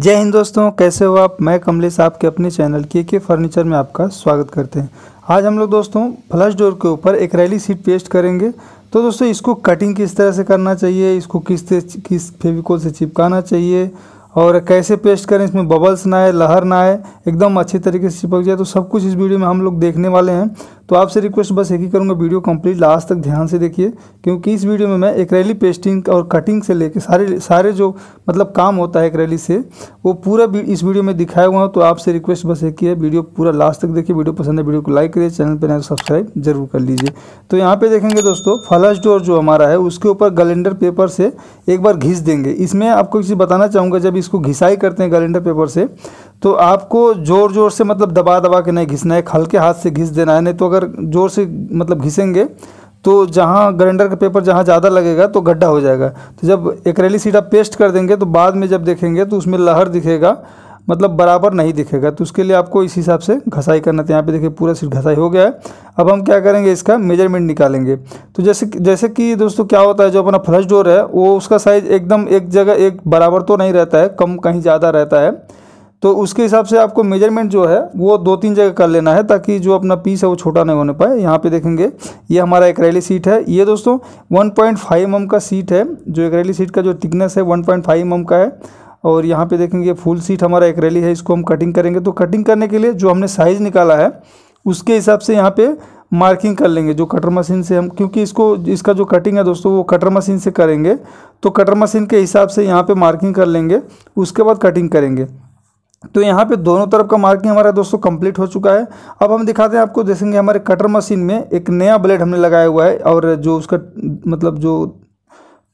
जय हिंद दोस्तों कैसे हो आप मैं कमलेश आपके अपने चैनल के के फर्नीचर में आपका स्वागत करते हैं आज हम लोग दोस्तों फ्लश डोर के ऊपर एक रैली सीट पेस्ट करेंगे तो दोस्तों इसको कटिंग किस तरह से करना चाहिए इसको किस किस फेविकोल से चिपकाना चाहिए और कैसे पेस्ट करें इसमें बबल्स ना आए लहर ना आए एकदम अच्छे तरीके से चिपक जाए तो सब कुछ इस वीडियो में हम लोग देखने वाले हैं तो आपसे रिक्वेस्ट बस एक ही करूँगा वीडियो कंप्लीट लास्ट तक ध्यान से देखिए क्योंकि इस वीडियो में मैं एक रैली पेस्टिंग और कटिंग से लेकर सारे सारे जो मतलब काम होता है एक रैली से वो पूरा इस वीडियो में दिखाया हुआ हूँ तो आपसे रिक्वेस्ट बस एक ही है वीडियो पूरा लास्ट तक देखिए वीडियो पसंद है वीडियो को लाइक करिए चैनल पर नए सब्सक्राइब जरूर कर लीजिए तो यहाँ पर देखेंगे दोस्तों फलस्ट डोर जो हमारा है उसके ऊपर गलेंडर पेपर से एक बार घिस देंगे इसमें आपको इसे बताना चाहूँगा जब इसको घिसाई करते हैं गलेंडर पेपर से तो आपको ज़ोर ज़ोर से मतलब दबा दबा के नहीं घिसना है एक हल्के हाथ से घिस देना है नहीं तो अगर ज़ोर से मतलब घिसेंगे तो जहाँ ग्राइंडर का पेपर जहाँ ज़्यादा लगेगा तो गड्ढा हो जाएगा तो जब एकरेली सीट आप पेस्ट कर देंगे तो बाद में जब देखेंगे तो उसमें लहर दिखेगा मतलब बराबर नहीं दिखेगा तो उसके लिए आपको इस हिसाब से घसाई करना था यहाँ पे देखिए पूरा सीट घसाई हो गया है अब हम क्या करेंगे इसका मेजरमेंट निकालेंगे तो जैसे जैसे कि दोस्तों क्या होता है जो अपना फ्लश डोर है वो उसका साइज़ एकदम एक जगह एक बराबर तो नहीं रहता है कम कहीं ज़्यादा रहता है तो उसके हिसाब से आपको मेजरमेंट जो है वो दो तीन जगह कर लेना है ताकि जो अपना पीस है वो छोटा नहीं होने पाए यहाँ पे देखेंगे ये हमारा एक रैली सीट है ये दोस्तों 1.5 पॉइंट mm का सीट है जो एक रैली सीट का जो थिकनेस है 1.5 पॉइंट mm का है और यहाँ पे देखेंगे फुल सीट हमारा एक रैली है इसको हम कटिंग करेंगे तो कटिंग करने के लिए जो हमने साइज़ निकाला है उसके हिसाब से यहाँ पर मार्किंग कर लेंगे जो कटर मशीन से हम क्योंकि इसको इसका जो कटिंग है दोस्तों वो कटर मशीन से करेंगे तो कटर मशीन के हिसाब से यहाँ पे मार्किंग कर लेंगे उसके बाद कटिंग करेंगे तो यहाँ पे दोनों तरफ का मार्किंग हमारा दोस्तों कंप्लीट हो चुका है अब हम दिखाते हैं आपको देखेंगे हमारे कटर मशीन में एक नया ब्लेड हमने लगाया हुआ है और जो उसका मतलब जो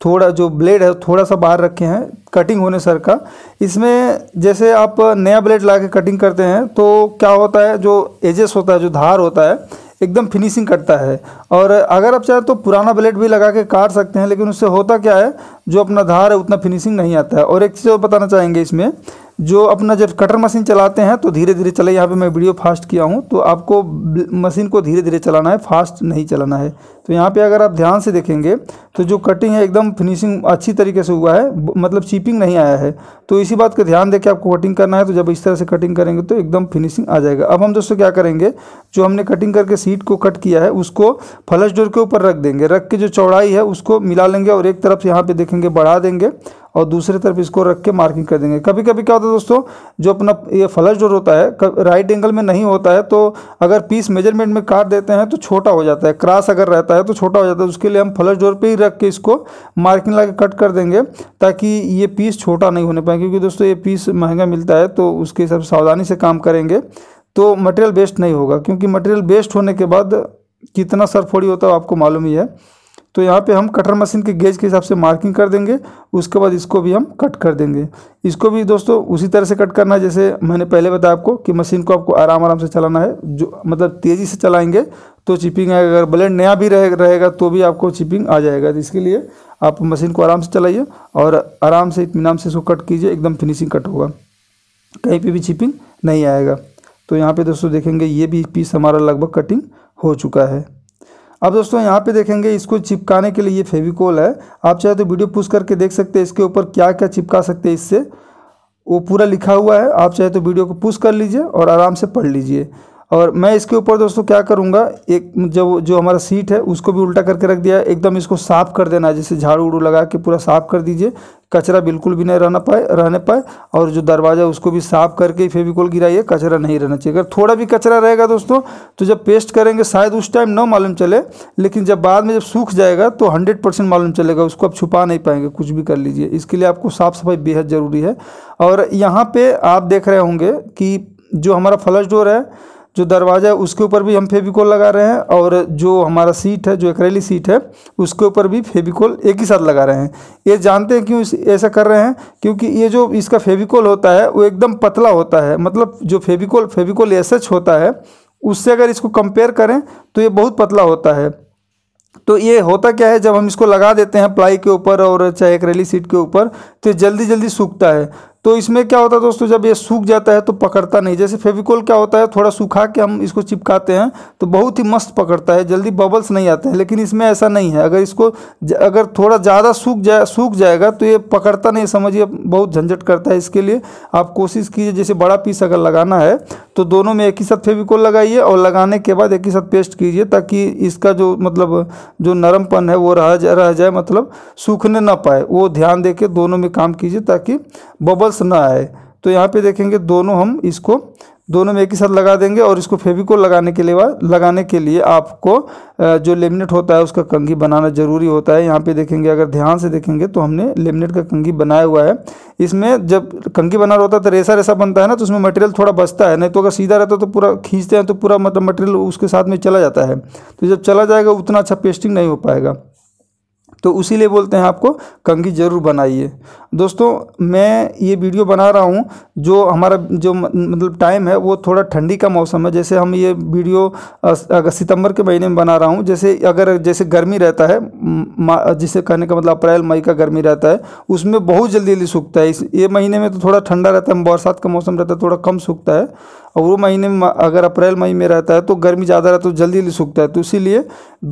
थोड़ा जो ब्लेड है थोड़ा सा बाहर रखे हैं कटिंग होने सर का इसमें जैसे आप नया ब्लेड ला के कटिंग करते हैं तो क्या होता है जो एजेस होता है जो धार होता है एकदम फिनिशिंग करता है और अगर आप चाहें तो पुराना ब्लेड भी लगा के काट सकते हैं लेकिन उससे होता क्या है जो अपना धार है उतना फिनिशिंग नहीं आता है और एक चीज़ और बताना चाहेंगे इसमें जो अपना जब कटर मशीन चलाते हैं तो धीरे धीरे चले यहाँ पे मैं वीडियो फास्ट किया हूँ तो आपको मशीन को धीरे धीरे चलाना है फास्ट नहीं चलाना है तो यहाँ पे अगर आप ध्यान से देखेंगे तो जो कटिंग है एकदम फिनिशिंग अच्छी तरीके से हुआ है मतलब चीपिंग नहीं आया है तो इसी बात का ध्यान देके आपको कटिंग करना है तो जब इस तरह से कटिंग करेंगे तो एकदम फिनिशिंग आ जाएगा अब हम दोस्तों क्या करेंगे जो हमने कटिंग करके सीट को कट किया है उसको फ्लश डोर के ऊपर रख देंगे रख के जो चौड़ाई है उसको मिला लेंगे और एक तरफ यहाँ पर देखेंगे बढ़ा देंगे और दूसरी तरफ इसको रख के मार्किंग कर देंगे कभी कभी क्या होता है दोस्तों जो अपना ये फ्लश डोर होता है राइट एंगल में नहीं होता है तो अगर पीस मेजरमेंट में काट देते हैं तो छोटा हो जाता है क्रॉस अगर रहता है तो छोटा हो जाता है उसके लिए हम फ्लश डोर पर ही रख के इसको मार्किंग ला कट कर देंगे ताकि ये पीस छोटा नहीं होने पाए क्योंकि दोस्तों ये पीस महंगा मिलता है तो उसके हिसाब से सावधानी से काम करेंगे तो मटेरियल वेस्ट नहीं होगा क्योंकि मटेरियल वेस्ट होने के बाद कितना सरफोड़ी होता है आपको मालूम ही है तो यहाँ पे हम कटर मशीन के गेज के हिसाब से मार्किंग कर देंगे उसके बाद इसको भी हम कट कर देंगे इसको भी दोस्तों उसी तरह से कट करना है जैसे मैंने पहले बताया आपको कि मशीन को आपको आराम आराम से चलाना है जो मतलब तेज़ी से चलाएंगे तो चिपिंग आएगा अगर ब्लेड नया भी रहे, रहेगा तो भी आपको चिपिंग आ जाएगा तो इसके लिए आप मशीन को आराम से चलाइए और आराम से इतमान से इसको कट कीजिए एकदम फिनिशिंग कट होगा कहीं पर भी चिपिंग नहीं आएगा तो यहाँ पर दोस्तों देखेंगे ये भी पीस हमारा लगभग कटिंग हो चुका है अब दोस्तों यहाँ पे देखेंगे इसको चिपकाने के लिए ये फेविकोल है आप चाहे तो वीडियो पुश करके देख सकते हैं इसके ऊपर क्या क्या चिपका सकते हैं इससे वो पूरा लिखा हुआ है आप चाहे तो वीडियो को पुश कर लीजिए और आराम से पढ़ लीजिए और मैं इसके ऊपर दोस्तों क्या करूँगा एक जब जो हमारा सीट है उसको भी उल्टा करके रख दिया एकदम इसको साफ़ कर देना है जैसे झाड़ू उड़ू लगा के पूरा साफ़ कर दीजिए कचरा बिल्कुल भी नहीं रहना पाए रहने पाए और जो दरवाज़ा उसको भी साफ़ करके फेविकोल गिराइए कचरा नहीं रहना चाहिए अगर थोड़ा भी कचरा रहेगा दोस्तों तो जब पेस्ट करेंगे शायद उस टाइम ना मालूम चले लेकिन जब बाद में जब सूख जाएगा तो हंड्रेड परसेंट मालूम चलेगा उसको आप छुपा नहीं पाएंगे कुछ भी कर लीजिए इसके लिए आपको साफ़ सफाई बेहद ज़रूरी है और यहाँ पर आप देख रहे होंगे कि जो हमारा फ्लश डोर है जो दरवाज़ा है उसके ऊपर भी हम फेविकोल लगा रहे हैं और जो हमारा सीट है जो एकरेली सीट है उसके ऊपर भी फेविकोल एक ही साथ लगा रहे हैं ये जानते हैं क्यों ऐसा कर रहे हैं क्योंकि ये जो इसका फेविकोल होता है वो एकदम पतला होता है मतलब जो फेविकोल फेविकोल एस होता है उससे अगर इसको कंपेयर करें तो ये बहुत पतला होता है तो ये होता क्या है जब हम इसको लगा देते हैं प्लाई के ऊपर और चाहे एक सीट के ऊपर तो जल्दी जल्दी सूखता है तो इसमें क्या होता है दोस्तों जब ये सूख जाता है तो पकड़ता नहीं जैसे फेविकोल क्या होता है थोड़ा सूखा के हम इसको चिपकाते हैं तो बहुत ही मस्त पकड़ता है जल्दी बबल्स नहीं आते हैं लेकिन इसमें ऐसा नहीं है अगर इसको अगर थोड़ा ज़्यादा सूख जाए सूख जाएगा तो ये पकड़ता नहीं समझिए बहुत झंझट करता है इसके लिए आप कोशिश कीजिए जैसे बड़ा पीस अगर लगाना है तो दोनों में एक ही साथ फेविकोल लगाइए और लगाने के बाद एक ही साथ पेस्ट कीजिए ताकि इसका जो मतलब जो नरमपन है वो रह जाए रह जाए मतलब सूखने ना पाए वो ध्यान दे दोनों में काम कीजिए ताकि बबल्स ना आए तो यहाँ पे देखेंगे दोनों हम इसको दोनों में एक ही साथ लगा देंगे और इसको फेविकोल लगाने के लिए लगाने के लिए आपको जो लेमिनेट होता है उसका कंघी बनाना ज़रूरी होता है यहाँ पे देखेंगे अगर ध्यान से देखेंगे तो हमने लेमिनेट का कंघी बनाया हुआ है इसमें जब कंघी बना रहा होता है तो रेसा रेसा बनता है ना तो उसमें मटेरियल थोड़ा बचता है नहीं तो अगर सीधा रहता तो पूरा खींचते हैं तो पूरा मतलब मटेरियल उसके साथ में चला जाता है तो जब चला जाएगा उतना अच्छा पेस्टिंग नहीं हो पाएगा तो उसीलिए बोलते हैं आपको कंघी ज़रूर बनाइए दोस्तों मैं ये वीडियो बना रहा हूँ जो हमारा जो मतलब टाइम है वो थोड़ा ठंडी का मौसम है जैसे हम ये वीडियो अगर सितंबर के महीने में बना रहा हूँ जैसे अगर जैसे गर्मी रहता है जिसे कहने का मतलब अप्रैल मई का गर्मी रहता है उसमें बहुत जल्दी जल्दी सूखता है इस ये महीने में तो थोड़ा ठंडा रहता है बरसात का मौसम रहता है थोड़ा कम सूखता है और वो महीने में अगर अप्रैल मई में रहता है तो गर्मी ज़्यादा रहता है तो जल्दी सूखता है तो इसीलिए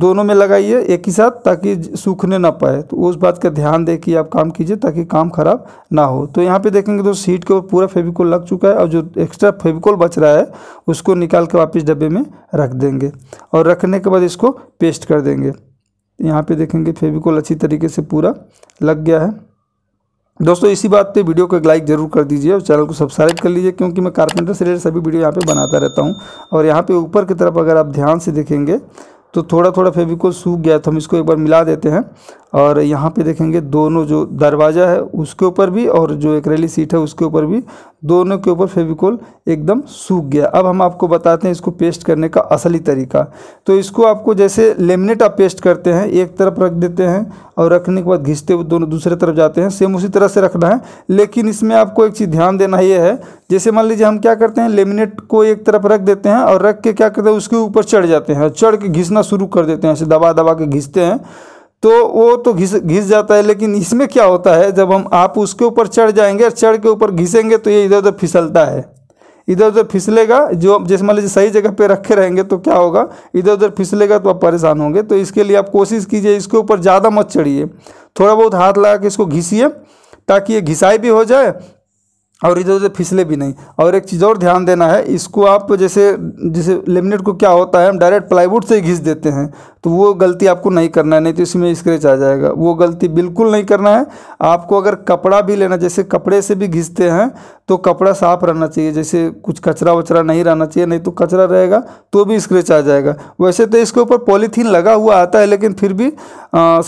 दोनों में लगाइए एक ही साथ ताकि सूखने ना पाए तो उस बात का ध्यान दे कि आप काम कीजिए ताकि काम ख़राब ना हो तो यहाँ पे देखेंगे तो सीट के ऊपर पूरा फेविकोल लग चुका है और जो एक्स्ट्रा फेविकोल बच रहा है उसको निकाल के वापस डब्बे में रख देंगे और रखने के बाद इसको पेस्ट कर देंगे यहाँ पे देखेंगे फेविकोल अच्छी तरीके से पूरा लग गया है दोस्तों इसी बात पे वीडियो को एक लाइक जरूर कर दीजिए और चैनल को सब्सक्राइब कर लीजिए क्योंकि मैं कारपेंटर से रिलेटेड सभी वीडियो यहाँ पे बनाता रहता हूँ और यहाँ पे ऊपर की तरफ अगर आप ध्यान से देखेंगे तो थोड़ा थोड़ा फेविकोल सूख गया तो हम इसको एक बार मिला देते हैं और यहाँ पे देखेंगे दोनों जो दरवाज़ा है उसके ऊपर भी और जो एक रेली सीट है उसके ऊपर भी दोनों के ऊपर फेविकोल एकदम सूख गया अब हम आपको बताते हैं इसको पेस्ट करने का असली तरीका तो इसको आपको जैसे लेमिनेट आप पेस्ट करते हैं एक तरफ रख देते हैं और रखने के बाद घिसते हुए दोनों दूसरे तरफ जाते हैं सेम उसी तरह से रखना है लेकिन इसमें आपको एक चीज़ ध्यान देना ये है जैसे मान लीजिए हम क्या करते हैं लेमिनेट को एक तरफ रख देते हैं और रख के क्या करते हैं उसके ऊपर चढ़ जाते हैं चढ़ के घिसना शुरू कर देते हैं ऐसे दबा दबा के घिसते हैं तो वो तो घिस घिस जाता है लेकिन इसमें क्या होता है जब हम आप उसके ऊपर चढ़ जाएंगे और चढ़ के ऊपर घिसेंगे तो ये इधर उधर फिसलता है इधर उधर फिसलेगा जो जैसे मान लीजिए सही जगह पे रखे रहेंगे तो क्या होगा इधर उधर फिसलेगा तो आप परेशान होंगे तो इसके लिए आप कोशिश कीजिए इसके ऊपर ज़्यादा मत चढ़िए थोड़ा बहुत हाथ लगा के इसको घिसिए ताकि ये घिसाई भी हो जाए और इधर उधर फिसले भी नहीं और एक चीज़ और ध्यान देना है इसको आप जैसे जैसे लेमिनेट को क्या होता है हम डायरेक्ट प्लाईवुड से ही घिस देते हैं तो वो गलती आपको नहीं करना है नहीं तो इसमें स्क्रेच आ जाएगा वो गलती बिल्कुल नहीं करना है आपको अगर कपड़ा भी लेना जैसे कपड़े से भी घिसते हैं तो कपड़ा साफ रहना चाहिए जैसे कुछ कचरा वचरा नहीं रहना चाहिए नहीं तो कचरा रहेगा तो भी स्क्रेच आ जाएगा वैसे तो इसके ऊपर पॉलीथीन लगा हुआ आता है लेकिन फिर भी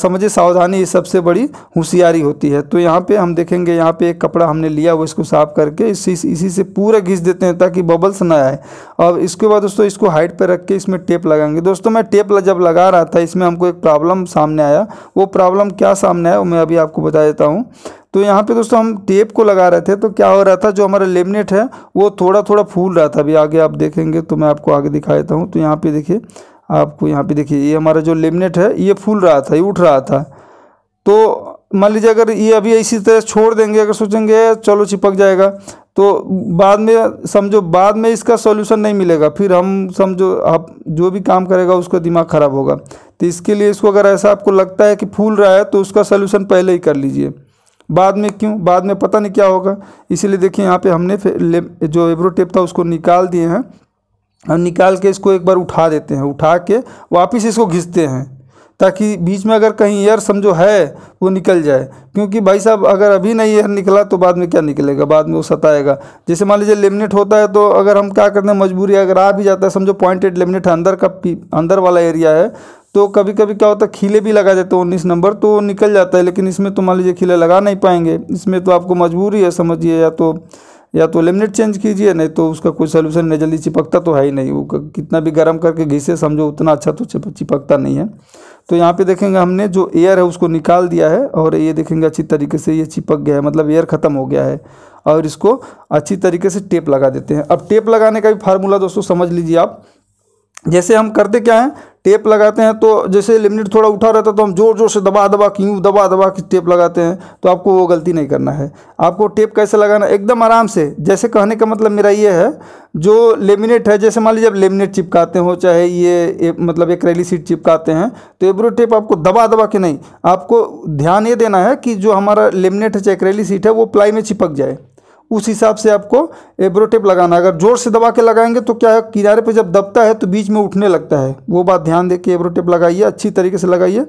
समझिए सावधानी सबसे बड़ी होशियारी होती है तो यहाँ पर हम देखेंगे यहाँ पर एक कपड़ा हमने लिया वो इसको साफ करके इसी इसी से पूरा घिस देते हैं ताकि बबल्स ना आए और इसके बाद दोस्तों इसको हाइट पर रख के इसमें टेप लगाएंगे दोस्तों मैं टेप जब लगा जा रहा था इसमें हमको एक प्रॉब्लम सामने आया वो प्रॉब्लम क्या सामने आया वो मैं अभी आपको बता देता हूँ तो यहाँ पे दोस्तों हम टेप को लगा रहे थे तो क्या हो रहा था जो हमारा लेमिनेट है वो थोड़ा थोड़ा फूल रहा था अभी आगे आप देखेंगे तो मैं आपको आगे दिखा देता हूँ तो यहाँ पर देखिए आपको यहाँ पर देखिए ये हमारा जो लेमिनेट है ये फूल रहा था ये उठ रहा था तो मान लीजिए अगर ये अभी इसी तरह छोड़ देंगे अगर सोचेंगे चलो चिपक जाएगा तो बाद में समझो बाद में इसका सॉल्यूशन नहीं मिलेगा फिर हम समझो आप जो भी काम करेगा उसका दिमाग ख़राब होगा तो इसके लिए इसको अगर ऐसा आपको लगता है कि फूल रहा है तो उसका सॉल्यूशन पहले ही कर लीजिए बाद में क्यों बाद में पता नहीं क्या होगा इसीलिए देखिए यहाँ पे हमने जो एब्रो टेप था उसको निकाल दिए हैं और निकाल के इसको एक बार उठा देते हैं उठा के वापस इसको घिसते हैं ताकि बीच में अगर कहीं एयर समझो है वो निकल जाए क्योंकि भाई साहब अगर अभी नहीं एयर निकला तो बाद में क्या निकलेगा बाद में वो सताएगा जैसे मान लीजिए लेमिनेट होता है तो अगर हम क्या करते हैं मजबूरी अगर आ भी जाता है समझो पॉइंटेड लेमिनेट अंदर का अंदर वाला एरिया है तो कभी कभी क्या होता है खिले भी लगा जाते हैं उन्नीस नंबर तो निकल जाता है लेकिन इसमें तो मान लीजिए खिले लगा नहीं पाएंगे इसमें तो आपको मजबूरी है समझिए या तो या तो लेमिनेट चेंज कीजिए नहीं तो उसका कोई सोल्यूशन नहीं जल्दी चिपकता तो है ही नहीं वो कितना भी गर्म करके घिसे समझो उतना अच्छा तो चिपकता नहीं है तो यहाँ पे देखेंगे हमने जो एयर है उसको निकाल दिया है और ये देखेंगे अच्छी तरीके से ये चिपक गया है मतलब एयर ख़त्म हो गया है और इसको अच्छी तरीके से टेप लगा देते हैं अब टेप लगाने का भी फार्मूला दोस्तों समझ लीजिए आप जैसे हम करते क्या हैं टेप लगाते हैं तो जैसे लेमिनेट थोड़ा उठा रहता है तो हम जोर जोर से दबा दबा के यूँ दबा दबा के टेप लगाते हैं तो आपको वो गलती नहीं करना है आपको टेप कैसे लगाना एकदम आराम से जैसे कहने का मतलब मेरा ये है जो लेमिनेट है जैसे मान लीजिए आप लेमिनेट चिपकाते हो चाहे ये ए, मतलब एक रैली सीट चिपकाते हैं तो एब्रो टेप आपको दबा दबा के नहीं आपको ध्यान ये देना है कि जो हमारा लेमिनेट है चाहे एक रैली सीट है वो प्लाई में चिपक जाए उस हिसाब से आपको एब्रोटेप लगाना अगर ज़ोर से दबा के लगाएंगे तो क्या है किनारे पे जब दबता है तो बीच में उठने लगता है वो बात ध्यान दे के एब्रोटेप लगाइए अच्छी तरीके से लगाइए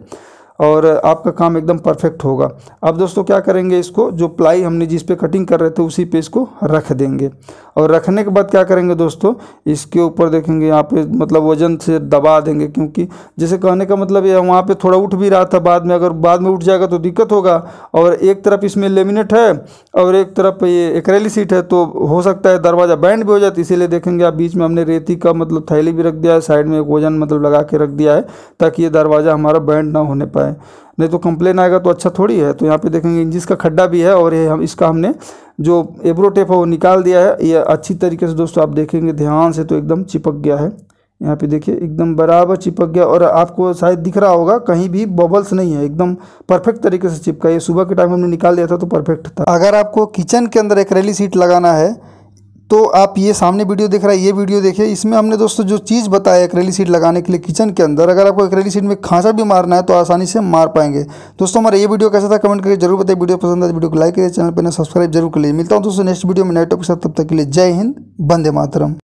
और आपका काम एकदम परफेक्ट होगा अब दोस्तों क्या करेंगे इसको जो प्लाई हमने जिस पे कटिंग कर रहे थे उसी पे इसको रख देंगे और रखने के बाद क्या करेंगे दोस्तों इसके ऊपर देखेंगे यहाँ पे मतलब वजन से दबा देंगे क्योंकि जैसे कहने का मतलब ये वहाँ पे थोड़ा उठ भी रहा था बाद में अगर बाद में उठ जाएगा तो दिक्कत होगा और एक तरफ इसमें लेमिनेट है और एक तरफ ये एकरेली सीट है तो हो सकता है दरवाज़ा बैंड भी हो जाता तो है इसीलिए देखेंगे आप बीच में हमने रेती का मतलब थैली भी रख दिया है साइड में एक वजन मतलब लगा के रख दिया है ताकि ये दरवाज़ा हमारा बैंड ना होने पाए नहीं तो कंप्लेन आएगा तो अच्छा थोड़ी है तो यहाँ पे देखेंगे इंजिस का खड्डा भी है और ये हम इसका हमने जो एब्रो टेप है वो निकाल दिया है ये अच्छी तरीके से दोस्तों आप देखेंगे ध्यान से तो एकदम चिपक गया है यहाँ पे देखिए एकदम बराबर चिपक गया और आपको शायद दिख रहा होगा कहीं भी बबल्स नहीं है एकदम परफेक्ट तरीके से चिपका ये सुबह के टाइम हमने निकाल दिया था तो परफेक्ट था अगर आपको किचन के अंदर एक रैली सीट लगाना है तो आप ये सामने वीडियो देख रहा है ये वीडियो देखिए इसमें हमने दोस्तों जो चीज़ बताया एक्रेली सीट लगाने के लिए किचन के अंदर अगर आपको एक्रेली सीट में खांचा भी मारना है तो आसानी से मार पाएंगे दोस्तों हमारा ये वीडियो कैसा था कमेंट करके जरूर बताइए वीडियो पसंद आए तो वीडियो को लाइक करिए चैनल पर सब्सक्राइब जरूर कर लिए मिलता हूँ दोस्तों नेक्स्ट वीडियो में नेटवर्क के साथ तब तक के लिए जय हिंद बंदे मातरम